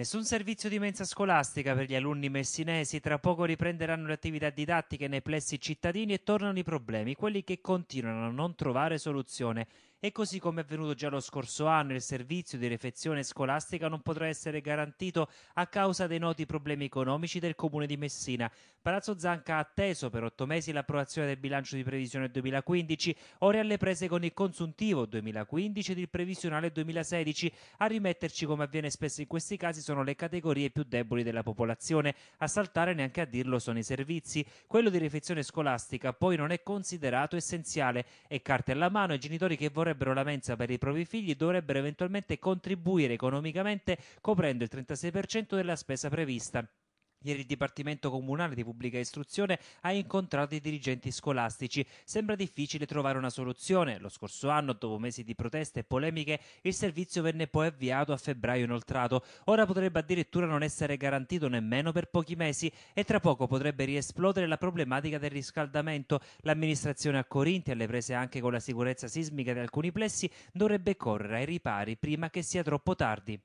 Nessun servizio di mensa scolastica per gli alunni messinesi, tra poco riprenderanno le attività didattiche nei plessi cittadini e tornano i problemi, quelli che continuano a non trovare soluzione. E così come è avvenuto già lo scorso anno, il servizio di refezione scolastica non potrà essere garantito a causa dei noti problemi economici del comune di Messina. Palazzo Zanca ha atteso per otto mesi l'approvazione del bilancio di previsione 2015, ora alle prese con il consuntivo 2015 ed il previsionale 2016. A rimetterci, come avviene spesso in questi casi, sono le categorie più deboli della popolazione. A saltare, neanche a dirlo, sono i servizi. Quello di refezione scolastica poi non è considerato essenziale e carte alla mano ai genitori che vorrebbero imporrebbero la mensa per i propri figli dovrebbero eventualmente contribuire economicamente coprendo il 36% della spesa prevista. Ieri il Dipartimento Comunale di Pubblica Istruzione ha incontrato i dirigenti scolastici. Sembra difficile trovare una soluzione. Lo scorso anno, dopo mesi di proteste e polemiche, il servizio venne poi avviato a febbraio inoltrato. Ora potrebbe addirittura non essere garantito nemmeno per pochi mesi e tra poco potrebbe riesplodere la problematica del riscaldamento. L'amministrazione a Corinti, alle prese anche con la sicurezza sismica di alcuni plessi, dovrebbe correre ai ripari prima che sia troppo tardi.